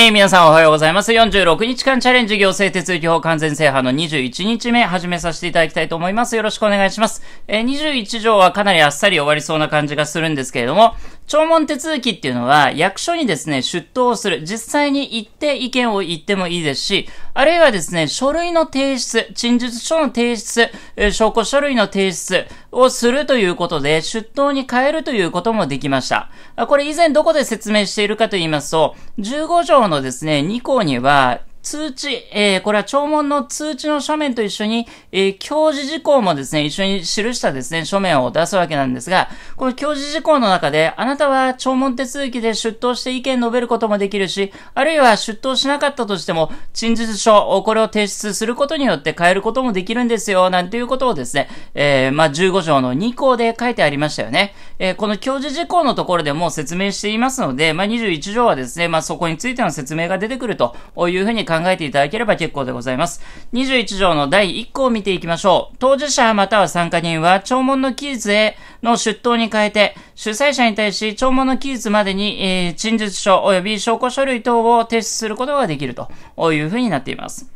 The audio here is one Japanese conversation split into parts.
えー、皆さんおはようございます。46日間チャレンジ行政手続き法完全制覇の21日目始めさせていただきたいと思います。よろしくお願いします。えー、21条はかなりあっさり終わりそうな感じがするんですけれども、聴聞手続きっていうのは、役所にですね、出頭する。実際に行って意見を言ってもいいですし、あるいはですね、書類の提出、陳述書の提出、証拠書類の提出をするということで、出頭に変えるということもできました。これ以前どこで説明しているかと言いますと、15条のですね、2項には、通知、えー、これは聴聞の通知の書面と一緒に、えー、教示事項もですね、一緒に記したですね、書面を出すわけなんですが、この教示事項の中で、あなたは聴聞手続きで出頭して意見述べることもできるし、あるいは出頭しなかったとしても、陳述書、これを提出することによって変えることもできるんですよ、なんていうことをですね、えー、まあ、15条の2項で書いてありましたよね。えー、この教示事項のところでも説明していますので、まあ、21条はですね、まあ、そこについての説明が出てくるというふうに考えていただければ結構でございます。21条の第1項を見ていきましょう。当事者または参加人は、聴聞の期日への出頭に変えて、主催者に対し、聴聞の期日までに、えー、陳述書及び証拠書類等を提出することができるというふうになっています。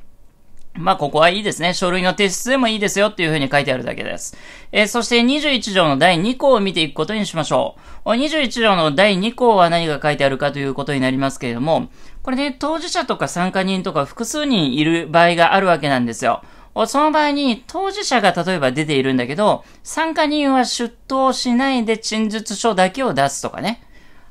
まあ、ここはいいですね。書類の提出でもいいですよっていう風に書いてあるだけです。えー、そして21条の第2項を見ていくことにしましょう。21条の第2項は何が書いてあるかということになりますけれども、これね、当事者とか参加人とか複数人いる場合があるわけなんですよ。その場合に当事者が例えば出ているんだけど、参加人は出頭しないで陳述書だけを出すとかね。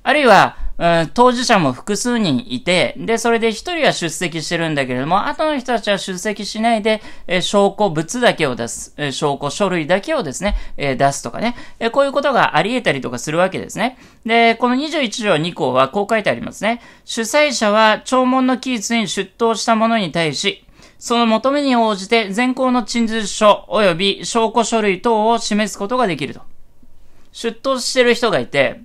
あるいは、うん、当事者も複数人いて、で、それで一人は出席してるんだけれども、後の人たちは出席しないで、えー、証拠物だけを出す、えー、証拠書類だけをですね、えー、出すとかね、えこういうことがあり得たりとかするわけですね。で、この21条2項はこう書いてありますね。主催者は聴聞の期日に出頭した者に対し、その求めに応じて全項の陳述書及び証拠書類等を示すことができると。出頭してる人がいて、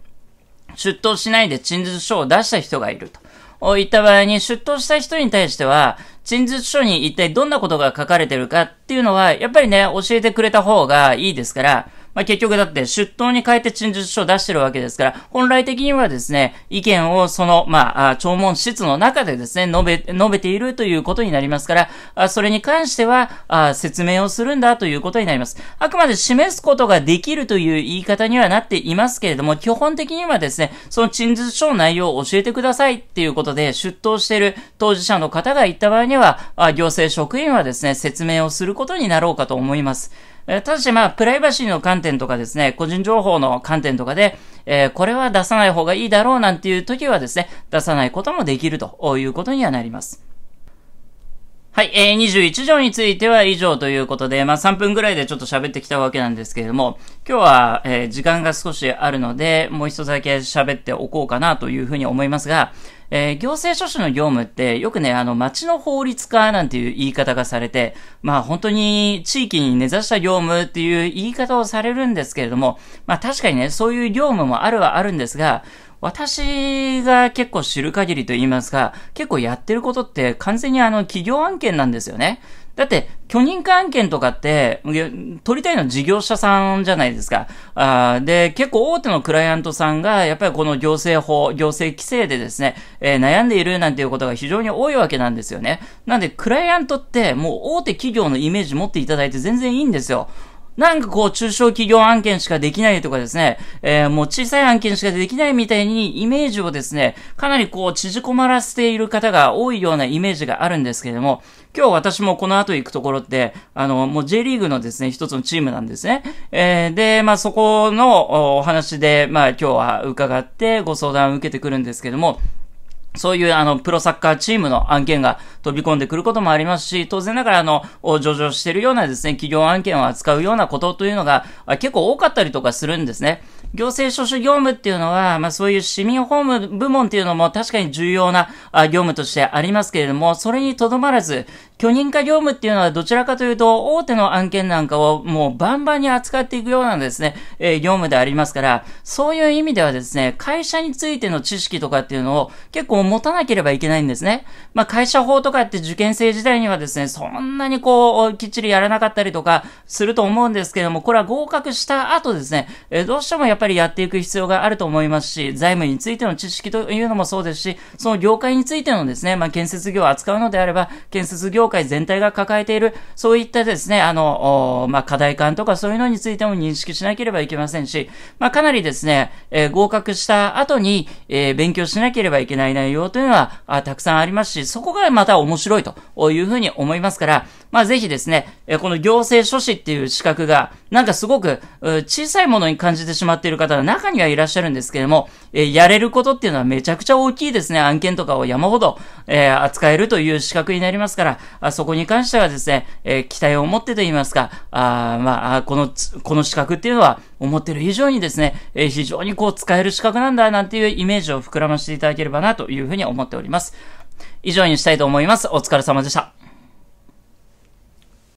出頭しないで陳述書を出した人がいると。を言った場合に出頭した人に対しては、陳述書に一体どんなことが書かれてるかっていうのは、やっぱりね、教えてくれた方がいいですから、まあ、結局だって出頭に変えて陳述書を出してるわけですから、本来的にはですね、意見をその、まあ、聴聞室の中でですね、述べ、述べているということになりますから、あそれに関してはあ、説明をするんだということになります。あくまで示すことができるという言い方にはなっていますけれども、基本的にはですね、その陳述書の内容を教えてくださいっていうことで、出頭している当事者の方が言った場合には、あ行政職員はですね、説明をすることになろうかと思います。えただし、まあ、プライバシーの観点とかですね、個人情報の観点とかで、えー、これは出さない方がいいだろうなんていう時はですね、出さないこともできるということにはなります。はい、えー、21条については以上ということで、まあ、3分ぐらいでちょっと喋ってきたわけなんですけれども、今日は、えー、時間が少しあるので、もう一つだけ喋っておこうかなというふうに思いますが、えー、行政書士の業務って、よくね、あの、町の法律家なんていう言い方がされて、まあ、本当に地域に根ざした業務っていう言い方をされるんですけれども、まあ、確かにね、そういう業務もあるはあるんですが、私が結構知る限りと言いますか、結構やってることって完全にあの企業案件なんですよね。だって、許認可案件とかって、取りたいの事業者さんじゃないですか。あで、結構大手のクライアントさんが、やっぱりこの行政法、行政規制でですね、えー、悩んでいるなんていうことが非常に多いわけなんですよね。なんで、クライアントってもう大手企業のイメージ持っていただいて全然いいんですよ。なんかこう、中小企業案件しかできないとかですね、えー、もう小さい案件しかできないみたいにイメージをですね、かなりこう、縮こまらせている方が多いようなイメージがあるんですけれども、今日私もこの後行くところって、あの、もう J リーグのですね、一つのチームなんですね。えー、で、まあ、そこのお話で、まあ、今日は伺ってご相談を受けてくるんですけども、そういうあの、プロサッカーチームの案件が飛び込んでくることもありますし、当然ながらあの、上場しているようなですね、企業案件を扱うようなことというのが結構多かったりとかするんですね。行政書士業務っていうのは、まあそういう市民法務部門っていうのも確かに重要な業務としてありますけれども、それにとどまらず、許認可業務っていうのはどちらかというと、大手の案件なんかをもうバンバンに扱っていくようなですね、えー、業務でありますから、そういう意味ではですね、会社についての知識とかっていうのを結構持たなければいけないんですね。まあ会社法とかかって受験生時代にはですね、そんなにこう、きっちりやらなかったりとかすると思うんですけども、これは合格した後ですね、えどうしてもやっぱりやっていく必要があると思いますし、財務についての知識というのもそうですし、その業界についてのですね、まあ、建設業を扱うのであれば、建設業界全体が抱えている、そういったですね、あの、まあ、課題感とかそういうのについても認識しなければいけませんし、まあ、かなりですね、えー、合格した後に、えー、勉強しなければいけない内容というのは、あたくさんありますし、そこがまた面白いというふうに思いますから、まあぜひですね、この行政書士っていう資格が、なんかすごく小さいものに感じてしまっている方が中にはいらっしゃるんですけれども、やれることっていうのはめちゃくちゃ大きいですね。案件とかを山ほど扱えるという資格になりますから、そこに関してはですね、期待を持ってと言いますか、あまあ、この、この資格っていうのは思ってる以上にですね、非常にこう使える資格なんだなんていうイメージを膨らませていただければなというふうに思っております。以上にしたいと思います。お疲れ様でした。